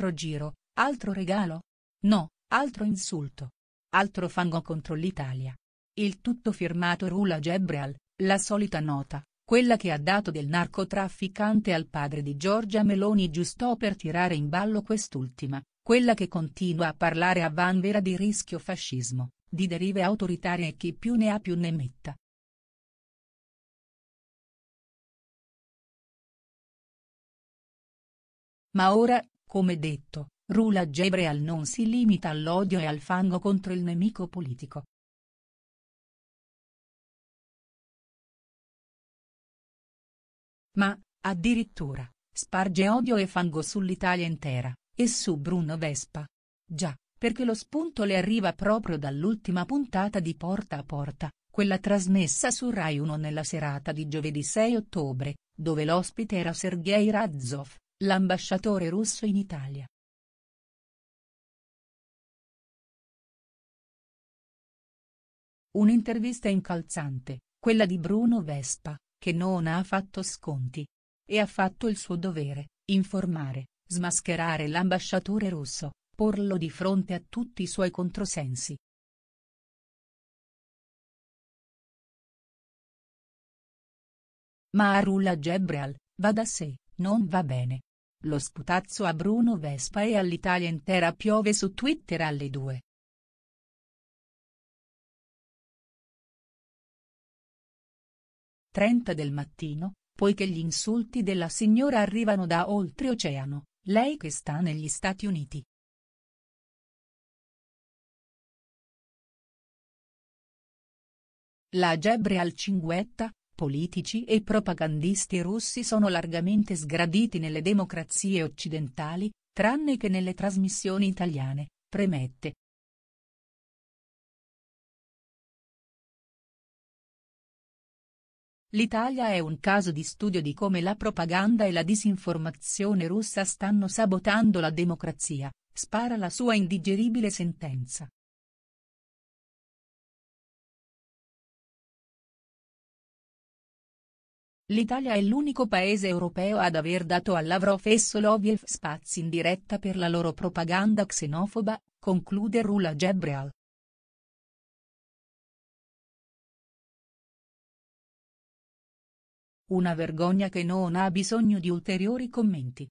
altro giro, altro regalo? No, altro insulto. Altro fango contro l'Italia. Il tutto firmato Rula Gebreal, la solita nota, quella che ha dato del narcotrafficante al padre di Giorgia Meloni giusto per tirare in ballo quest'ultima, quella che continua a parlare a vanvera di rischio fascismo, di derive autoritarie e chi più ne ha più ne metta. Ma ora, come detto, Rula Gebreal non si limita all'odio e al fango contro il nemico politico. Ma, addirittura, sparge odio e fango sull'Italia intera, e su Bruno Vespa. Già, perché lo spunto le arriva proprio dall'ultima puntata di Porta a Porta, quella trasmessa su Rai 1 nella serata di giovedì 6 ottobre, dove l'ospite era Sergei Razov, L'ambasciatore russo in Italia. Un'intervista incalzante, quella di Bruno Vespa, che non ha fatto sconti. E ha fatto il suo dovere, informare, smascherare l'ambasciatore russo, porlo di fronte a tutti i suoi controsensi. Ma Arula Gebreal, va da sé, non va bene. Lo sputazzo a Bruno Vespa e all'Italia intera piove su Twitter alle 2. Trenta del mattino, poiché gli insulti della signora arrivano da oltreoceano, lei che sta negli Stati Uniti. La gebre al Cinguetta, Politici e propagandisti russi sono largamente sgraditi nelle democrazie occidentali, tranne che nelle trasmissioni italiane, premette. L'Italia è un caso di studio di come la propaganda e la disinformazione russa stanno sabotando la democrazia, spara la sua indigeribile sentenza. L'Italia è l'unico paese europeo ad aver dato a Lavrov e Soloviev spazi in diretta per la loro propaganda xenofoba, conclude Rula Gebreal. Una vergogna che non ha bisogno di ulteriori commenti.